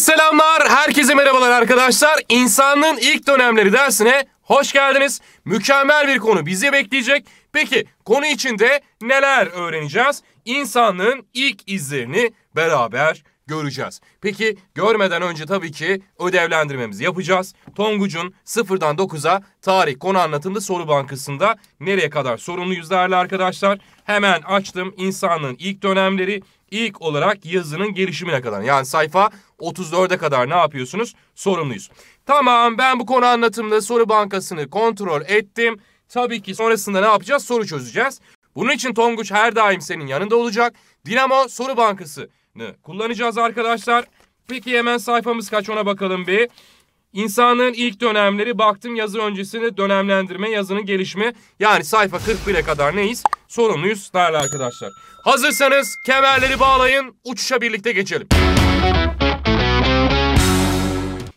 selamlar, herkese merhabalar arkadaşlar. İnsanlığın ilk dönemleri dersine hoş geldiniz. Mükemmel bir konu bizi bekleyecek. Peki konu içinde neler öğreneceğiz? İnsanlığın ilk izlerini beraber göreceğiz. Peki görmeden önce tabii ki ödevlendirmemizi yapacağız. Tonguç'un 0'dan 9'a tarih konu anlatımlı soru bankasında nereye kadar sorumluyuz değerli arkadaşlar. Hemen açtım insanlığın ilk dönemleri ilk olarak yazının gelişimine kadar yani sayfa 34'e kadar ne yapıyorsunuz? Sorumluyuz. Tamam ben bu konu anlatımda soru bankasını kontrol ettim. Tabii ki sonrasında ne yapacağız? Soru çözeceğiz. Bunun için Tonguç her daim senin yanında olacak. Dinamo soru bankasını kullanacağız arkadaşlar. Peki hemen sayfamız kaç ona bakalım bir. İnsanlığın ilk dönemleri baktım yazı öncesini dönemlendirme, yazının gelişme yani sayfa 41'e kadar neyiz? Sorumluyuz değerli arkadaşlar. Hazırsanız kemerleri bağlayın, uçuşa birlikte geçelim.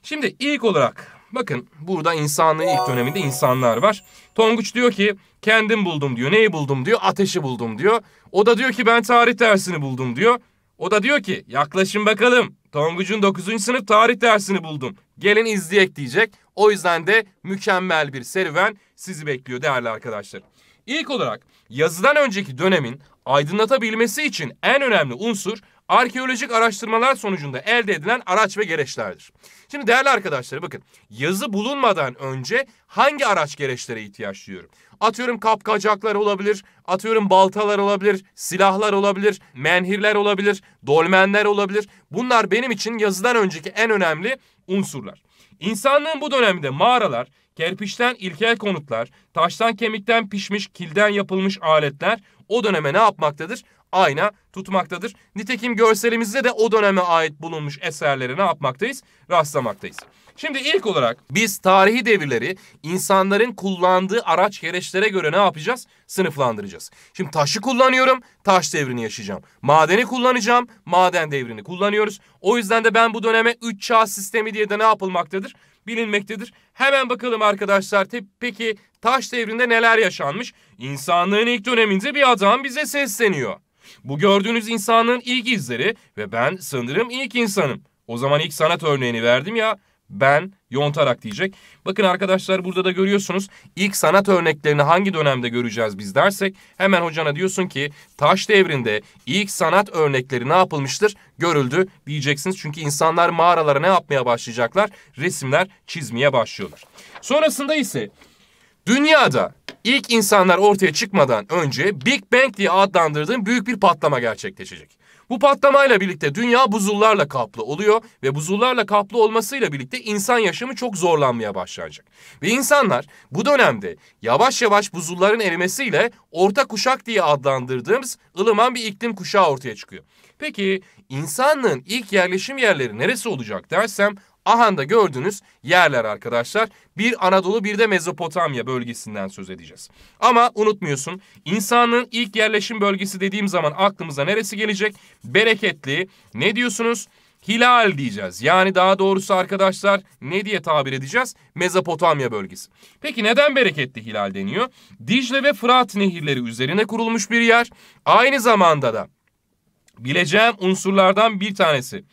Şimdi ilk olarak bakın burada insanlığın ilk döneminde insanlar var. Tonguç diyor ki kendim buldum diyor. Neyi buldum diyor? Ateşi buldum diyor. O da diyor ki ben tarih dersini buldum diyor. O da diyor ki yaklaşın bakalım Tonguç'un 9. sınıf tarih dersini buldum. Gelin izleyek diyecek. O yüzden de mükemmel bir serüven sizi bekliyor değerli arkadaşlar. İlk olarak yazıdan önceki dönemin aydınlatabilmesi için en önemli unsur arkeolojik araştırmalar sonucunda elde edilen araç ve gereçlerdir. Şimdi değerli arkadaşlar bakın yazı bulunmadan önce hangi araç gereçlere ihtiyaç duyuyorum? Atıyorum kapkacaklar olabilir, atıyorum baltalar olabilir, silahlar olabilir, menhirler olabilir, dolmenler olabilir. Bunlar benim için yazıdan önceki en önemli unsurlar. İnsanlığın bu döneminde mağaralar, kerpiçten ilkel konutlar, taştan kemikten pişmiş kilden yapılmış aletler o döneme ne yapmaktadır? Ayna tutmaktadır. Nitekim görselimizde de o döneme ait bulunmuş eserleri ne yapmaktayız? Rastlamaktayız. Şimdi ilk olarak biz tarihi devirleri insanların kullandığı araç gereçlere göre ne yapacağız? Sınıflandıracağız. Şimdi taşı kullanıyorum, taş devrini yaşayacağım. Madeni kullanacağım, maden devrini kullanıyoruz. O yüzden de ben bu döneme 3 çağ sistemi diye de ne yapılmaktadır? bilinmektedir. Hemen bakalım arkadaşlar te peki taş devrinde neler yaşanmış? İnsanlığın ilk döneminde bir adam bize sesleniyor. Bu gördüğünüz insanlığın ilk izleri ve ben sanırım ilk insanım. O zaman ilk sanat örneğini verdim ya ben yontarak diyecek. Bakın arkadaşlar burada da görüyorsunuz ilk sanat örneklerini hangi dönemde göreceğiz biz dersek hemen hocana diyorsun ki taş devrinde ilk sanat örnekleri ne yapılmıştır görüldü diyeceksiniz. Çünkü insanlar mağaralara ne yapmaya başlayacaklar resimler çizmeye başlıyorlar. Sonrasında ise dünyada ilk insanlar ortaya çıkmadan önce Big Bang diye adlandırdığım büyük bir patlama gerçekleşecek. Bu patlamayla birlikte dünya buzullarla kaplı oluyor ve buzullarla kaplı olmasıyla birlikte insan yaşamı çok zorlanmaya başlayacak. Ve insanlar bu dönemde yavaş yavaş buzulların erimesiyle orta kuşak diye adlandırdığımız ılıman bir iklim kuşağı ortaya çıkıyor. Peki insanlığın ilk yerleşim yerleri neresi olacak dersem Ahanda gördüğünüz yerler arkadaşlar. Bir Anadolu bir de Mezopotamya bölgesinden söz edeceğiz. Ama unutmuyorsun insanın ilk yerleşim bölgesi dediğim zaman aklımıza neresi gelecek? Bereketli ne diyorsunuz? Hilal diyeceğiz. Yani daha doğrusu arkadaşlar ne diye tabir edeceğiz? Mezopotamya bölgesi. Peki neden bereketli hilal deniyor? Dicle ve Fırat nehirleri üzerine kurulmuş bir yer. Aynı zamanda da bileceğim unsurlardan bir tanesi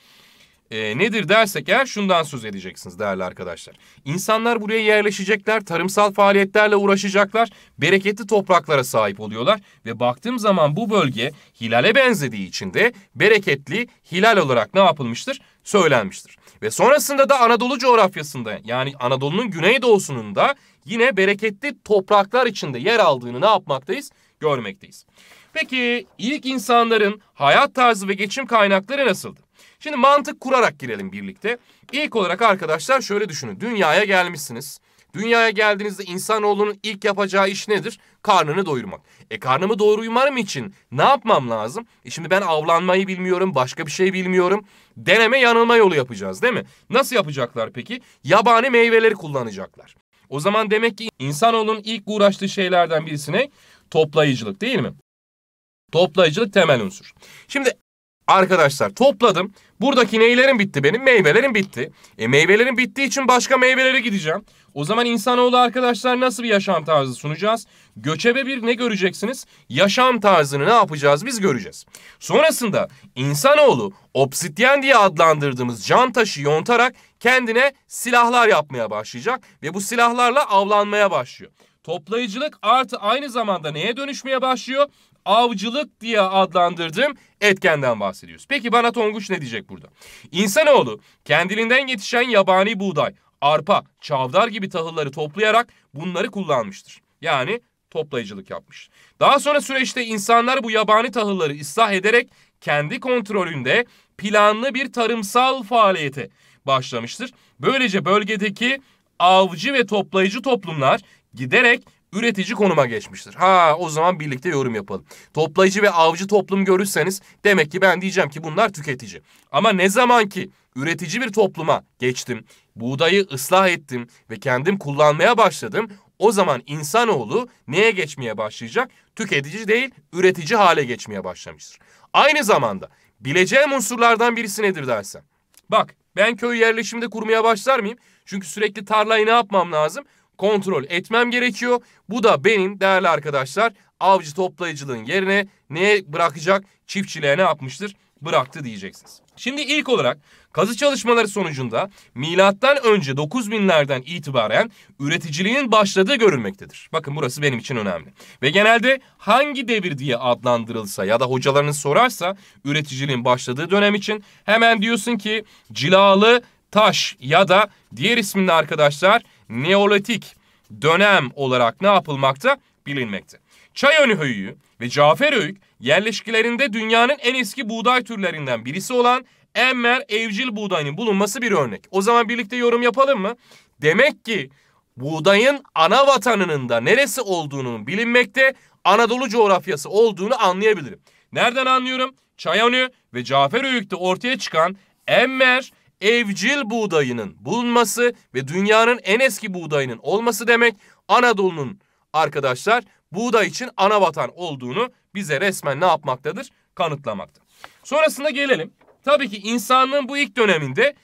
e, nedir dersek eğer şundan söz edeceksiniz değerli arkadaşlar. İnsanlar buraya yerleşecekler, tarımsal faaliyetlerle uğraşacaklar, bereketli topraklara sahip oluyorlar ve baktığım zaman bu bölge hilale benzediği için de bereketli hilal olarak ne yapılmıştır? Söylenmiştir. Ve sonrasında da Anadolu coğrafyasında yani Anadolu'nun güneydoğusunun da yine bereketli topraklar içinde yer aldığını ne yapmaktayız? Görmekteyiz. Peki ilk insanların hayat tarzı ve geçim kaynakları nasıldı? Şimdi mantık kurarak girelim birlikte. İlk olarak arkadaşlar şöyle düşünün. Dünyaya gelmişsiniz. Dünyaya geldiğinizde insanoğlunun ilk yapacağı iş nedir? Karnını doyurmak. E karnımı doyurmam için ne yapmam lazım? E şimdi ben avlanmayı bilmiyorum, başka bir şey bilmiyorum. Deneme yanılma yolu yapacağız değil mi? Nasıl yapacaklar peki? Yabani meyveleri kullanacaklar. O zaman demek ki insanoğlunun ilk uğraştığı şeylerden birisine toplayıcılık değil mi? Toplayıcılık temel unsur. Şimdi arkadaşlar topladım. Buradaki neylerim bitti benim? Meyvelerim bitti. E meyvelerim bittiği için başka meyvelere gideceğim. O zaman insanoğlu arkadaşlar nasıl bir yaşam tarzı sunacağız? Göçebe bir ne göreceksiniz? Yaşam tarzını ne yapacağız biz göreceğiz. Sonrasında insanoğlu obsidyen diye adlandırdığımız can taşı yontarak kendine silahlar yapmaya başlayacak ve bu silahlarla avlanmaya başlıyor. Toplayıcılık artı aynı zamanda neye dönüşmeye başlıyor? avcılık diye adlandırdığım etkenden bahsediyoruz. Peki bana Tonguç ne diyecek burada? İnsanoğlu kendiliğinden yetişen yabani buğday, arpa, çavdar gibi tahılları toplayarak bunları kullanmıştır. Yani toplayıcılık yapmış. Daha sonra süreçte insanlar bu yabani tahılları ıslah ederek kendi kontrolünde planlı bir tarımsal faaliyete başlamıştır. Böylece bölgedeki avcı ve toplayıcı toplumlar giderek üretici konuma geçmiştir. Ha o zaman birlikte yorum yapalım. Toplayıcı ve avcı toplum görürseniz demek ki ben diyeceğim ki bunlar tüketici. Ama ne zaman ki üretici bir topluma geçtim, buğdayı ıslah ettim ve kendim kullanmaya başladım, o zaman insanoğlu neye geçmeye başlayacak? Tüketici değil, üretici hale geçmeye başlamıştır. Aynı zamanda bileceğim unsurlardan birisi nedir dersen. Bak ben köy yerleşimde kurmaya başlar mıyım? Çünkü sürekli tarlayı ne yapmam lazım? kontrol etmem gerekiyor. Bu da benim değerli arkadaşlar avcı toplayıcılığın yerine neye bırakacak? Çiftçiliğe ne yapmıştır? Bıraktı diyeceksiniz. Şimdi ilk olarak kazı çalışmaları sonucunda milattan önce 9000'lerden itibaren üreticiliğin başladığı görülmektedir. Bakın burası benim için önemli. Ve genelde hangi devir diye adlandırılsa ya da hocalarınız sorarsa üreticiliğin başladığı dönem için hemen diyorsun ki cilalı taş ya da diğer isminde arkadaşlar Neolitik dönem olarak ne yapılmakta bilinmekte. Çayönü Höyüğü ve Cafer Höyük yerleşkilerinde dünyanın en eski buğday türlerinden birisi olan emmer evcil buğdayının bulunması bir örnek. O zaman birlikte yorum yapalım mı? Demek ki buğdayın ana vatanının da neresi olduğunu bilinmekte Anadolu coğrafyası olduğunu anlayabilirim. Nereden anlıyorum? Çayönü ve Cafer Höyük'te ortaya çıkan emmer evcil buğdayının bulunması ve dünyanın en eski buğdayının olması demek Anadolu'nun arkadaşlar buğday için ana vatan olduğunu bize resmen ne yapmaktadır? kanıtlamaktadır. Sonrasında gelelim. Tabii ki insanlığın bu ilk döneminde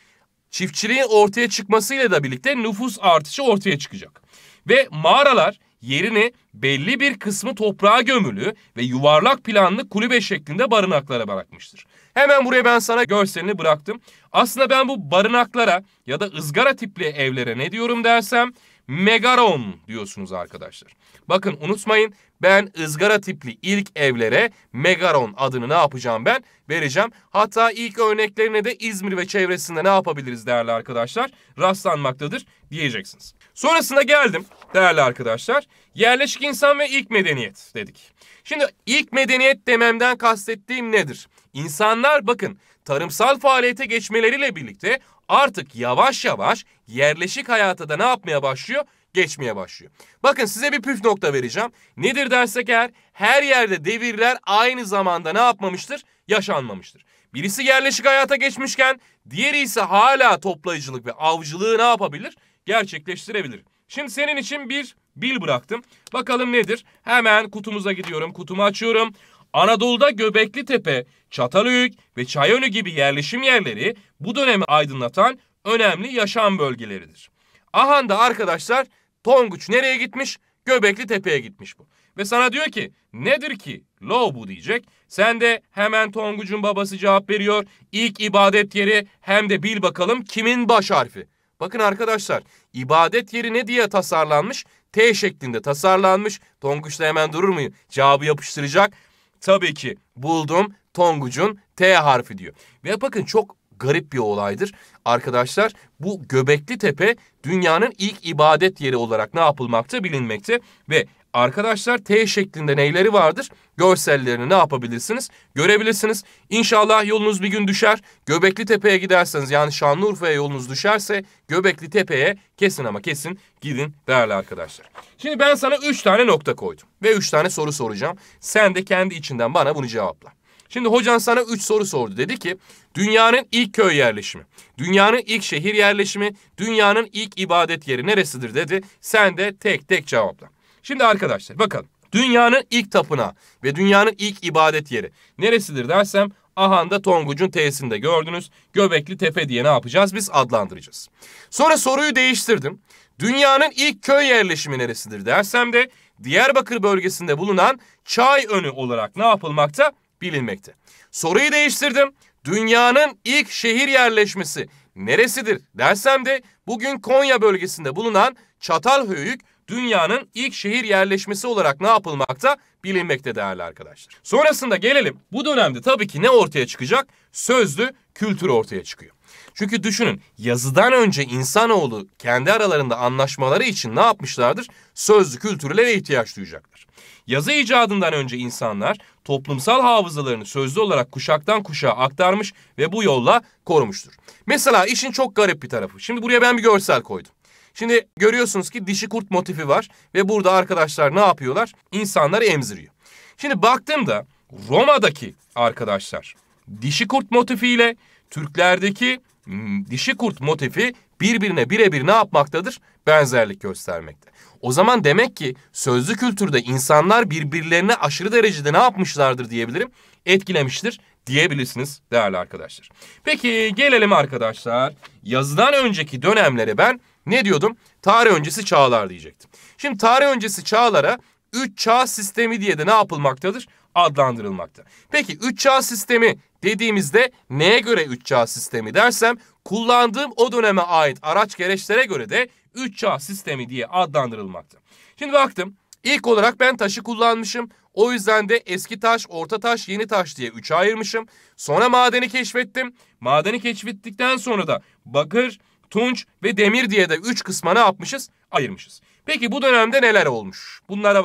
çiftçiliğin ortaya çıkmasıyla da birlikte nüfus artışı ortaya çıkacak. Ve mağaralar yerine belli bir kısmı toprağa gömülü ve yuvarlak planlı kulübe şeklinde barınaklara bırakmıştır. Hemen buraya ben sana görselini bıraktım. Aslında ben bu barınaklara ya da ızgara tipli evlere ne diyorum dersem megaron diyorsunuz arkadaşlar. Bakın unutmayın ben ızgara tipli ilk evlere megaron adını ne yapacağım ben vereceğim. Hatta ilk örneklerine de İzmir ve çevresinde ne yapabiliriz değerli arkadaşlar rastlanmaktadır diyeceksiniz. Sonrasında geldim değerli arkadaşlar. Yerleşik insan ve ilk medeniyet dedik. Şimdi ilk medeniyet dememden kastettiğim nedir? İnsanlar bakın tarımsal faaliyete geçmeleriyle birlikte artık yavaş yavaş yerleşik hayata da ne yapmaya başlıyor? Geçmeye başlıyor. Bakın size bir püf nokta vereceğim. Nedir dersek eğer her yerde devirler aynı zamanda ne yapmamıştır? Yaşanmamıştır. Birisi yerleşik hayata geçmişken diğeri ise hala toplayıcılık ve avcılığı ne yapabilir? Gerçekleştirebilir. Şimdi senin için bir bil bıraktım. Bakalım nedir? Hemen kutumuza gidiyorum. Kutumu açıyorum. Anadolu'da Göbekli Tepe, Çatalhöyük ve Çayönü gibi yerleşim yerleri bu dönemi aydınlatan önemli yaşam bölgeleridir. Ahan da arkadaşlar Tonguç nereye gitmiş? Göbekli Tepe'ye gitmiş bu. Ve sana diyor ki nedir ki lo bu diyecek. Sen de hemen Tonguç'un babası cevap veriyor. İlk ibadet yeri hem de bil bakalım kimin baş harfi. Bakın arkadaşlar ibadet yeri ne diye tasarlanmış? T şeklinde tasarlanmış. Tonguç da hemen durur mu? Cevabı yapıştıracak. Tabii ki buldum Tonguç'un T harfi diyor. Ve bakın çok garip bir olaydır. Arkadaşlar bu Göbekli Tepe dünyanın ilk ibadet yeri olarak ne yapılmakta bilinmekte ve arkadaşlar T şeklinde neyleri vardır? Görsellerini ne yapabilirsiniz? Görebilirsiniz. İnşallah yolunuz bir gün düşer. Göbekli Tepe'ye giderseniz yani Şanlıurfa'ya yolunuz düşerse Göbekli Tepe'ye kesin ama kesin gidin değerli arkadaşlar. Şimdi ben sana üç tane nokta koydum ve üç tane soru soracağım. Sen de kendi içinden bana bunu cevapla. Şimdi hocan sana üç soru sordu. Dedi ki dünyanın ilk köy yerleşimi, dünyanın ilk şehir yerleşimi, dünyanın ilk ibadet yeri neresidir dedi. Sen de tek tek cevapla. Şimdi arkadaşlar bakın dünyanın ilk tapınağı ve dünyanın ilk ibadet yeri neresidir dersem Ahanda Tonguç'un T'sinde gördünüz. Göbekli Tepe diye ne yapacağız? Biz adlandıracağız. Sonra soruyu değiştirdim. Dünyanın ilk köy yerleşimi neresidir dersem de Diyarbakır bölgesinde bulunan Çayönü olarak ne yapılmakta? Bilinmekte. Soruyu değiştirdim. Dünyanın ilk şehir yerleşmesi neresidir dersem de bugün Konya bölgesinde bulunan Çatalhöyük dünyanın ilk şehir yerleşmesi olarak ne yapılmakta bilinmekte değerli arkadaşlar. Sonrasında gelelim bu dönemde tabii ki ne ortaya çıkacak? Sözlü kültür ortaya çıkıyor. Çünkü düşünün yazıdan önce insanoğlu kendi aralarında anlaşmaları için ne yapmışlardır? Sözlü kültürlere ihtiyaç duyacaklar. Yazı icadından önce insanlar toplumsal hafızalarını sözlü olarak kuşaktan kuşağa aktarmış ve bu yolla korumuştur. Mesela işin çok garip bir tarafı. Şimdi buraya ben bir görsel koydum. Şimdi görüyorsunuz ki dişi kurt motifi var ve burada arkadaşlar ne yapıyorlar? İnsanları emziriyor. Şimdi baktığımda Roma'daki arkadaşlar dişi kurt motifiyle Türklerdeki Hmm, dişi kurt motifi birbirine birebir ne yapmaktadır? Benzerlik göstermekte. O zaman demek ki sözlü kültürde insanlar birbirlerine aşırı derecede ne yapmışlardır diyebilirim? Etkilemiştir diyebilirsiniz değerli arkadaşlar. Peki gelelim arkadaşlar. Yazıdan önceki dönemlere ben ne diyordum? Tarih öncesi çağlar diyecektim. Şimdi tarih öncesi çağlara üç çağ sistemi diye de ne yapılmaktadır? Adlandırılmakta. Peki üç çağ sistemi dediğimizde neye göre 3 çağ sistemi dersem kullandığım o döneme ait araç gereçlere göre de 3 çağ sistemi diye adlandırılmaktı. Şimdi baktım ilk olarak ben taşı kullanmışım. O yüzden de eski taş, orta taş, yeni taş diye 3'e ayırmışım. Sonra madeni keşfettim. Madeni keşfettikten sonra da bakır, tunç ve demir diye de 3 kısma ne yapmışız? Ayırmışız. Peki bu dönemde neler olmuş? Bunlara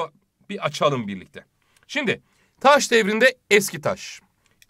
bir açalım birlikte. Şimdi taş devrinde eski taş.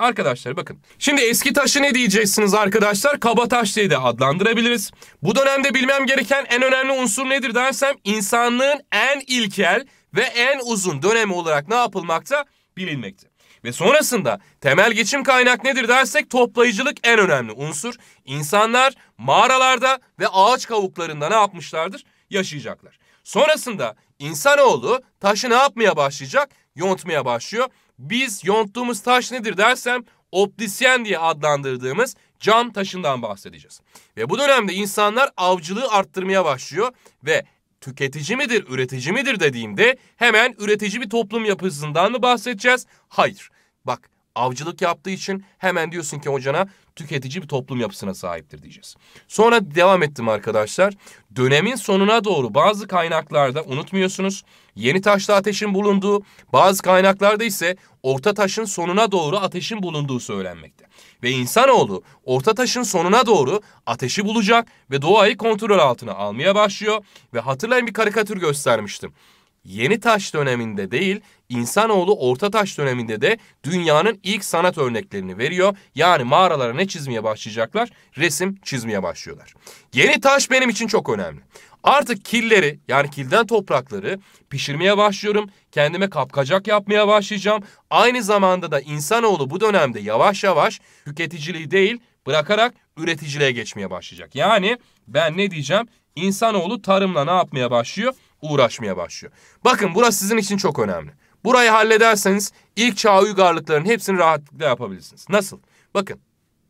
Arkadaşlar bakın. Şimdi eski taşı ne diyeceksiniz arkadaşlar? Kaba taş diye de adlandırabiliriz. Bu dönemde bilmem gereken en önemli unsur nedir dersem insanlığın en ilkel ve en uzun dönemi olarak ne yapılmakta? Bilinmekte. Ve sonrasında temel geçim kaynak nedir dersek toplayıcılık en önemli unsur. İnsanlar mağaralarda ve ağaç kavuklarında ne yapmışlardır? Yaşayacaklar. Sonrasında insanoğlu taşı ne yapmaya başlayacak? Yontmaya başlıyor biz yonttuğumuz taş nedir dersem optisyen diye adlandırdığımız cam taşından bahsedeceğiz. Ve bu dönemde insanlar avcılığı arttırmaya başlıyor ve tüketici midir, üretici midir dediğimde hemen üretici bir toplum yapısından mı bahsedeceğiz? Hayır. Bak avcılık yaptığı için hemen diyorsun ki hocana tüketici bir toplum yapısına sahiptir diyeceğiz. Sonra devam ettim arkadaşlar. Dönemin sonuna doğru bazı kaynaklarda unutmuyorsunuz yeni taşlı ateşin bulunduğu, bazı kaynaklarda ise orta taşın sonuna doğru ateşin bulunduğu söylenmekte. Ve insanoğlu orta taşın sonuna doğru ateşi bulacak ve doğayı kontrol altına almaya başlıyor. Ve hatırlayın bir karikatür göstermiştim yeni taş döneminde değil, insanoğlu orta taş döneminde de dünyanın ilk sanat örneklerini veriyor. Yani mağaralara ne çizmeye başlayacaklar? Resim çizmeye başlıyorlar. Yeni taş benim için çok önemli. Artık killeri yani kilden toprakları pişirmeye başlıyorum. Kendime kapkacak yapmaya başlayacağım. Aynı zamanda da insanoğlu bu dönemde yavaş yavaş tüketiciliği değil bırakarak üreticiliğe geçmeye başlayacak. Yani ben ne diyeceğim? İnsanoğlu tarımla ne yapmaya başlıyor? uğraşmaya başlıyor. Bakın burası sizin için çok önemli. Burayı hallederseniz ilk çağ uygarlıkların hepsini rahatlıkla yapabilirsiniz. Nasıl? Bakın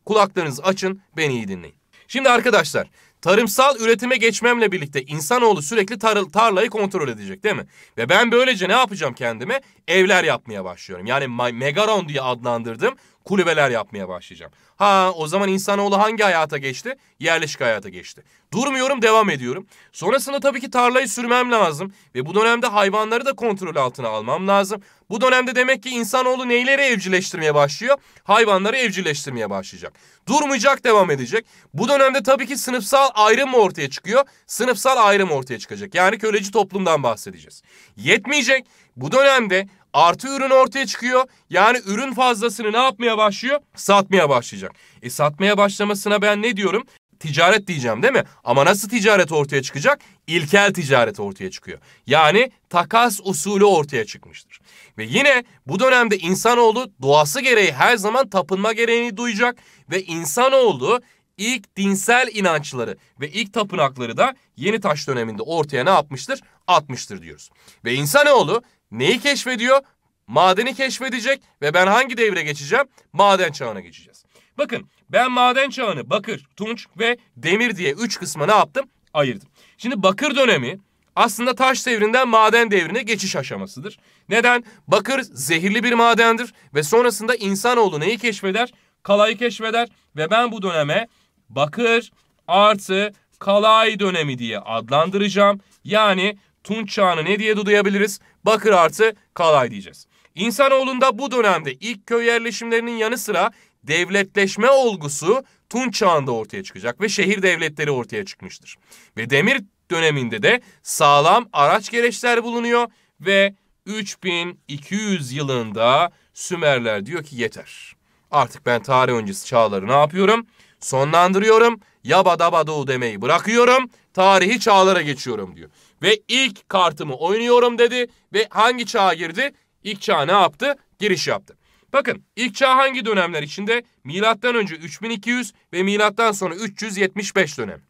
kulaklarınızı açın beni iyi dinleyin. Şimdi arkadaşlar tarımsal üretime geçmemle birlikte insanoğlu sürekli tar tarlayı kontrol edecek değil mi? Ve ben böylece ne yapacağım kendime? Evler yapmaya başlıyorum. Yani megaron diye adlandırdım kulübeler yapmaya başlayacağım. Ha o zaman insanoğlu hangi hayata geçti? Yerleşik hayata geçti. Durmuyorum devam ediyorum. Sonrasında tabii ki tarlayı sürmem lazım. Ve bu dönemde hayvanları da kontrol altına almam lazım. Bu dönemde demek ki insanoğlu neyleri evcilleştirmeye başlıyor? Hayvanları evcilleştirmeye başlayacak. Durmayacak devam edecek. Bu dönemde tabii ki sınıfsal ayrım ortaya çıkıyor? Sınıfsal ayrım ortaya çıkacak. Yani köleci toplumdan bahsedeceğiz. Yetmeyecek. Bu dönemde artı ürün ortaya çıkıyor. Yani ürün fazlasını ne yapmaya başlıyor? Satmaya başlayacak. E satmaya başlamasına ben ne diyorum? ticaret diyeceğim değil mi? Ama nasıl ticaret ortaya çıkacak? İlkel ticaret ortaya çıkıyor. Yani takas usulü ortaya çıkmıştır. Ve yine bu dönemde insanoğlu doğası gereği her zaman tapınma gereğini duyacak ve insanoğlu ilk dinsel inançları ve ilk tapınakları da yeni taş döneminde ortaya ne yapmıştır? Atmıştır diyoruz. Ve insanoğlu Neyi keşfediyor? Madeni keşfedecek ve ben hangi devre geçeceğim? Maden çağına geçeceğiz. Bakın ben maden çağını bakır, tunç ve demir diye üç kısma ne yaptım? Ayırdım. Şimdi bakır dönemi aslında taş devrinden maden devrine geçiş aşamasıdır. Neden? Bakır zehirli bir madendir ve sonrasında insanoğlu neyi keşfeder? Kalayı keşfeder ve ben bu döneme bakır artı kalay dönemi diye adlandıracağım. Yani Tunç Çağı'nı ne diye duyabiliriz? Bakır artı Kalay diyeceğiz. İnsanoğlunda bu dönemde ilk köy yerleşimlerinin yanı sıra devletleşme olgusu Tunç Çağı'nda ortaya çıkacak ve şehir devletleri ortaya çıkmıştır. Ve demir döneminde de sağlam araç gereçler bulunuyor ve 3200 yılında Sümerler diyor ki yeter. Artık ben tarih öncesi çağları ne yapıyorum? Sonlandırıyorum. Yaba daba doğu demeyi bırakıyorum. Tarihi çağlara geçiyorum diyor. Ve ilk kartımı oynuyorum dedi. Ve hangi çağa girdi? İlk çağ ne yaptı? Giriş yaptı. Bakın ilk çağ hangi dönemler içinde? Milattan önce 3200 ve milattan sonra 375 dönem.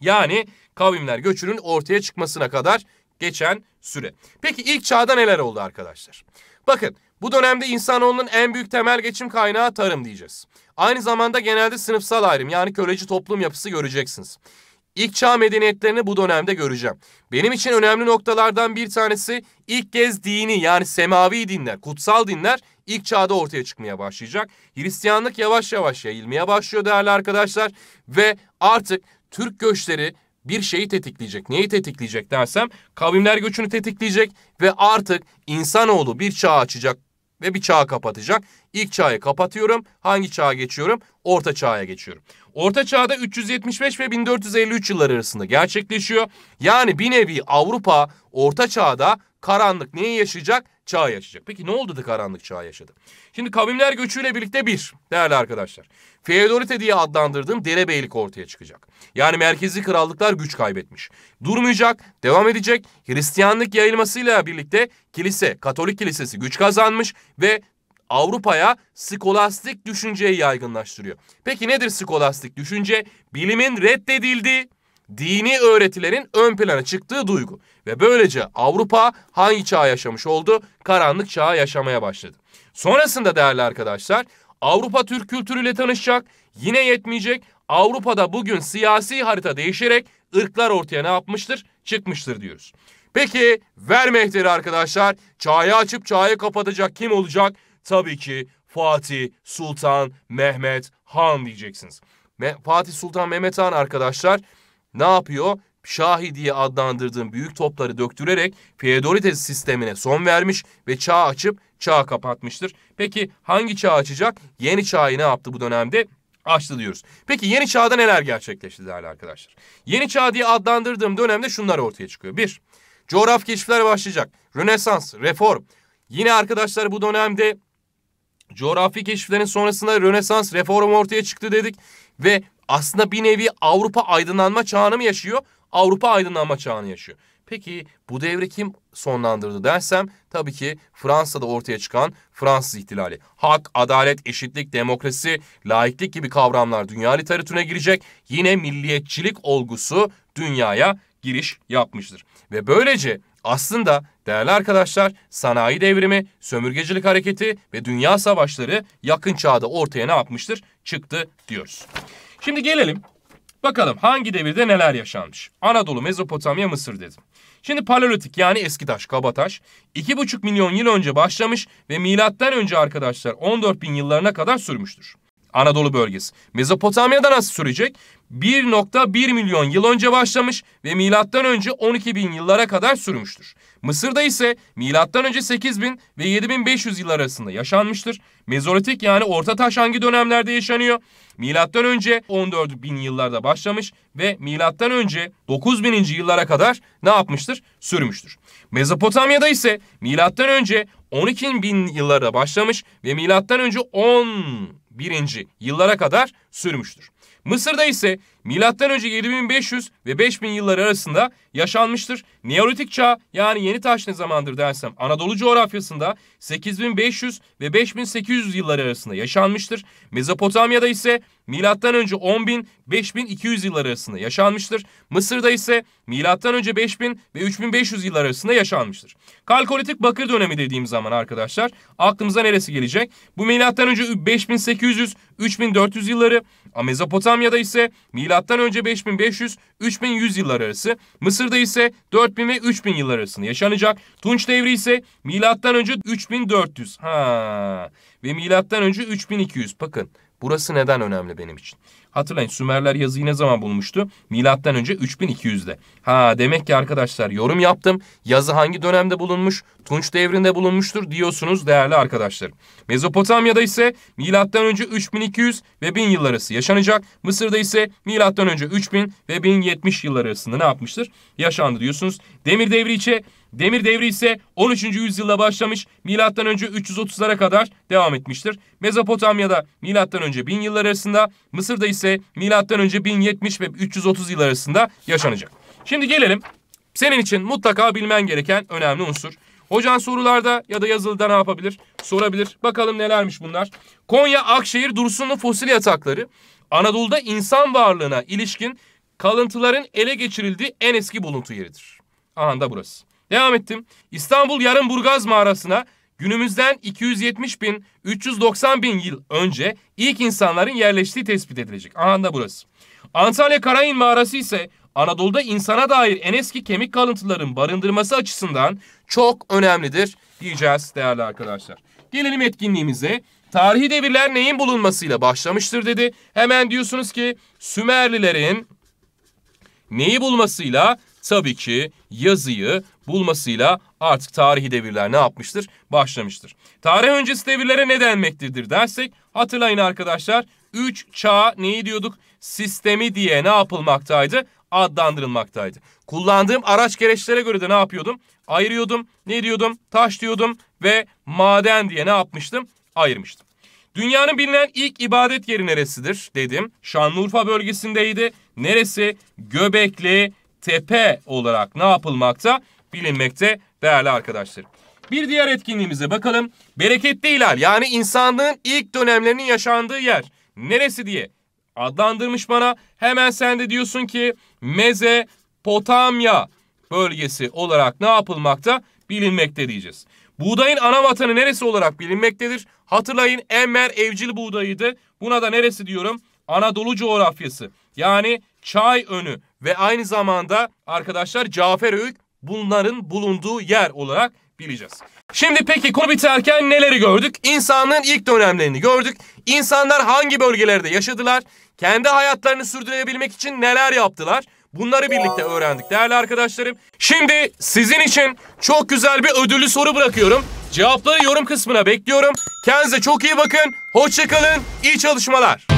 Yani kavimler göçünün ortaya çıkmasına kadar geçen süre. Peki ilk çağda neler oldu arkadaşlar? Bakın bu dönemde insanoğlunun en büyük temel geçim kaynağı tarım diyeceğiz. Aynı zamanda genelde sınıfsal ayrım yani köleci toplum yapısı göreceksiniz. İlk çağ medeniyetlerini bu dönemde göreceğim. Benim için önemli noktalardan bir tanesi ilk kez dini yani semavi dinler, kutsal dinler ilk çağda ortaya çıkmaya başlayacak. Hristiyanlık yavaş yavaş yayılmaya başlıyor değerli arkadaşlar ve artık Türk göçleri bir şeyi tetikleyecek. Neyi tetikleyecek dersem kavimler göçünü tetikleyecek ve artık insanoğlu bir çağ açacak ve bir çağı kapatacak. İlk çağı kapatıyorum. Hangi çağa geçiyorum? Orta çağa geçiyorum. Orta Çağ'da 375 ve 1453 yılları arasında gerçekleşiyor. Yani bir nevi Avrupa Orta Çağ'da karanlık neyi yaşayacak? Çağ yaşayacak. Peki ne oldu da karanlık çağ yaşadı? Şimdi kavimler göçüyle birlikte bir değerli arkadaşlar. Feodorite diye adlandırdığım derebeylik ortaya çıkacak. Yani merkezi krallıklar güç kaybetmiş. Durmayacak, devam edecek. Hristiyanlık yayılmasıyla birlikte kilise, Katolik kilisesi güç kazanmış ve Avrupa'ya skolastik düşünceyi yaygınlaştırıyor. Peki nedir skolastik düşünce? Bilimin reddedildiği, dini öğretilerin ön plana çıktığı duygu. Ve böylece Avrupa hangi çağa yaşamış oldu? Karanlık çağa yaşamaya başladı. Sonrasında değerli arkadaşlar Avrupa Türk kültürüyle tanışacak, yine yetmeyecek. Avrupa'da bugün siyasi harita değişerek ırklar ortaya ne yapmıştır? Çıkmıştır diyoruz. Peki Vermehter'i arkadaşlar çağı açıp çağı kapatacak kim olacak? Tabii ki Fatih, Sultan, Mehmet, Han diyeceksiniz. Me Fatih Sultan Mehmet Han arkadaşlar ne yapıyor? Şahi diye adlandırdığım büyük topları döktürerek Feodalites sistemine son vermiş ve çağ açıp çağ kapatmıştır. Peki hangi çağ açacak? Yeni çağı ne yaptı bu dönemde? açtı diyoruz. Peki yeni çağda neler gerçekleşti değerli arkadaşlar? Yeni çağ diye adlandırdığım dönemde şunlar ortaya çıkıyor. Bir, coğrafi keşifler başlayacak. Rönesans, reform. Yine arkadaşlar bu dönemde Coğrafi keşiflerin sonrasında Rönesans, reform ortaya çıktı dedik ve aslında bir nevi Avrupa aydınlanma çağını mı yaşıyor? Avrupa aydınlanma çağını yaşıyor. Peki bu devri kim sonlandırdı dersem tabii ki Fransa'da ortaya çıkan Fransız ihtilali. Hak, adalet, eşitlik, demokrasi, laiklik gibi kavramlar dünya literatürüne girecek. Yine milliyetçilik olgusu dünyaya giriş yapmıştır. Ve böylece aslında değerli arkadaşlar sanayi devrimi, sömürgecilik hareketi ve dünya savaşları yakın çağda ortaya ne yapmıştır? Çıktı diyoruz. Şimdi gelelim bakalım hangi devirde neler yaşanmış? Anadolu, Mezopotamya, Mısır dedim. Şimdi paleolitik yani eski taş, kabataş taş 2,5 milyon yıl önce başlamış ve milattan önce arkadaşlar 14 bin yıllarına kadar sürmüştür. Anadolu bölgesi. Mezopotamya'da nasıl sürecek? 1.1 milyon yıl önce başlamış ve milattan önce 12 bin yıllara kadar sürmüştür. Mısır'da ise milattan önce 8 bin ve 7500 yıl arasında yaşanmıştır. Mezolitik yani orta taş hangi dönemlerde yaşanıyor? Milattan önce 14 bin yıllarda başlamış ve milattan önce 9 bin yıllara kadar ne yapmıştır? Sürmüştür. Mezopotamya'da ise milattan önce 12 bin yıllara başlamış ve milattan önce 10 birinci yıllara kadar sürmüştür. Mısır'da ise Milattan önce 7500 ve 5000 yılları arasında yaşanmıştır. Neolitik çağ yani yeni taş ne zamandır dersem Anadolu coğrafyasında 8500 ve 5800 yılları arasında yaşanmıştır. Mezopotamya'da ise milattan önce 10000 5200 yılları arasında yaşanmıştır. Mısır'da ise milattan önce 5000 ve 3500 yıllar arasında yaşanmıştır. Kalkolitik Bakır dönemi dediğim zaman arkadaşlar aklımıza neresi gelecek? Bu milattan önce 5800 3400 yılları. Mezopotamya'da ise milattan Milattan önce 5500 3100 yıllar arası, Mısır'da ise 4000 ve 3000 yıllar arasında yaşanacak. Tunç devri ise milattan önce 3400. Ha. Ve milattan önce 3200. Bakın burası neden önemli benim için? Hatırlayın Sümerler yazıyı ne zaman bulmuştu? Milattan önce 3200'de. Ha demek ki arkadaşlar yorum yaptım. Yazı hangi dönemde bulunmuş? Tunç devrinde bulunmuştur diyorsunuz değerli arkadaşlar. Mezopotamya'da ise milattan önce 3200 ve 1000 yıl arası yaşanacak. Mısır'da ise milattan önce 3000 ve 1070 yıl arasında ne yapmıştır? Yaşandı diyorsunuz. Demir devri içe Demir devri ise 13. yüzyılda başlamış, milattan önce 330'lara kadar devam etmiştir. Mezopotamya'da milattan önce 1000 yıllar arasında, Mısır'da ise milattan önce 1070 ve 330 yıl arasında yaşanacak. Şimdi gelelim senin için mutlaka bilmen gereken önemli unsur. Hocan sorularda ya da yazılıda ne yapabilir? Sorabilir. Bakalım nelermiş bunlar. Konya, Akşehir, Dursunlu fosil yatakları Anadolu'da insan varlığına ilişkin kalıntıların ele geçirildiği en eski buluntu yeridir. Aha da burası. Devam ettim. İstanbul yarın Burgaz mağarasına günümüzden 270 bin 390 bin yıl önce ilk insanların yerleştiği tespit edilecek. Aha da burası. Antalya Karayın mağarası ise Anadolu'da insana dair en eski kemik kalıntıların barındırması açısından çok önemlidir diyeceğiz değerli arkadaşlar. Gelelim etkinliğimize. Tarihi devirler neyin bulunmasıyla başlamıştır dedi. Hemen diyorsunuz ki Sümerlilerin neyi bulmasıyla? Tabii ki yazıyı bulmasıyla artık tarihi devirler ne yapmıştır? Başlamıştır. Tarih öncesi devirlere ne denmektedir dersek hatırlayın arkadaşlar 3 çağ neyi diyorduk? Sistemi diye ne yapılmaktaydı? Adlandırılmaktaydı. Kullandığım araç gereçlere göre de ne yapıyordum? Ayırıyordum. Ne diyordum? Taş diyordum ve maden diye ne yapmıştım? Ayırmıştım. Dünyanın bilinen ilk ibadet yeri neresidir dedim. Şanlıurfa bölgesindeydi. Neresi? Göbekli Tepe olarak ne yapılmakta? bilinmekte değerli arkadaşlar. Bir diğer etkinliğimize bakalım. Bereketli ilal, yani insanlığın ilk dönemlerinin yaşandığı yer neresi diye adlandırmış bana. Hemen sen de diyorsun ki Meze Potamya bölgesi olarak ne yapılmakta bilinmekte diyeceğiz. Buğdayın ana vatanı neresi olarak bilinmektedir? Hatırlayın Emmer evcil buğdayıydı. Buna da neresi diyorum? Anadolu coğrafyası yani Çay önü ve aynı zamanda arkadaşlar Caferöyük bunların bulunduğu yer olarak bileceğiz. Şimdi peki konu biterken neleri gördük? İnsanlığın ilk dönemlerini gördük. İnsanlar hangi bölgelerde yaşadılar? Kendi hayatlarını sürdürebilmek için neler yaptılar? Bunları birlikte öğrendik değerli arkadaşlarım. Şimdi sizin için çok güzel bir ödüllü soru bırakıyorum. Cevapları yorum kısmına bekliyorum. Kendinize çok iyi bakın. Hoşçakalın. İyi çalışmalar.